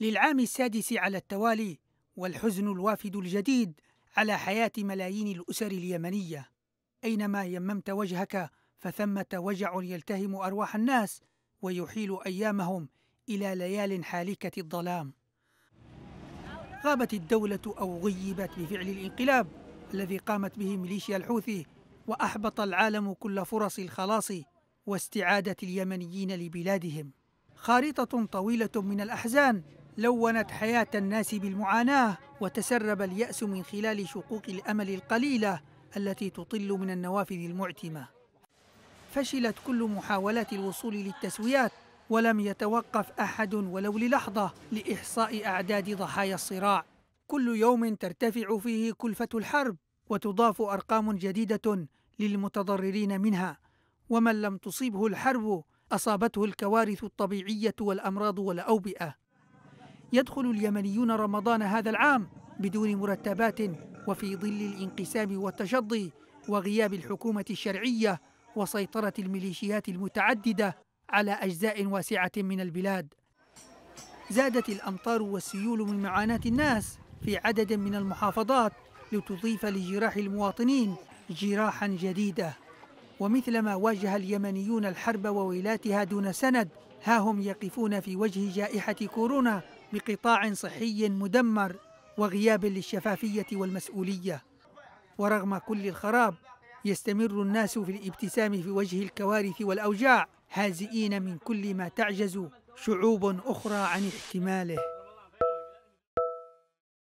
للعام السادس على التوالي والحزن الوافد الجديد على حياة ملايين الأسر اليمنية أينما يممت وجهك فثمة وجع يلتهم أرواح الناس ويحيل أيامهم إلى ليال حالكة الظلام غابت الدولة أو غيبت بفعل الانقلاب الذي قامت به ميليشيا الحوثي وأحبط العالم كل فرص الخلاص واستعادة اليمنيين لبلادهم خارطة طويلة من الأحزان لونت حياة الناس بالمعاناة وتسرب اليأس من خلال شقوق الأمل القليلة التي تطل من النوافذ المعتمة فشلت كل محاولات الوصول للتسويات ولم يتوقف أحد ولو للحظة لإحصاء أعداد ضحايا الصراع كل يوم ترتفع فيه كلفة الحرب وتضاف أرقام جديدة للمتضررين منها ومن لم تصيبه الحرب أصابته الكوارث الطبيعية والأمراض والأوبئة يدخل اليمنيون رمضان هذا العام بدون مرتبات وفي ظل الانقسام والتشظي وغياب الحكومة الشرعية وسيطرة الميليشيات المتعددة على أجزاء واسعة من البلاد زادت الأمطار والسيول من معاناة الناس في عدد من المحافظات لتضيف لجراح المواطنين جراحا جديدة ومثلما واجه اليمنيون الحرب وويلاتها دون سند ها هم يقفون في وجه جائحة كورونا بقطاع صحي مدمر وغياب للشفافية والمسؤولية ورغم كل الخراب يستمر الناس في الابتسام في وجه الكوارث والأوجاع هازئين من كل ما تعجز شعوب أخرى عن احتماله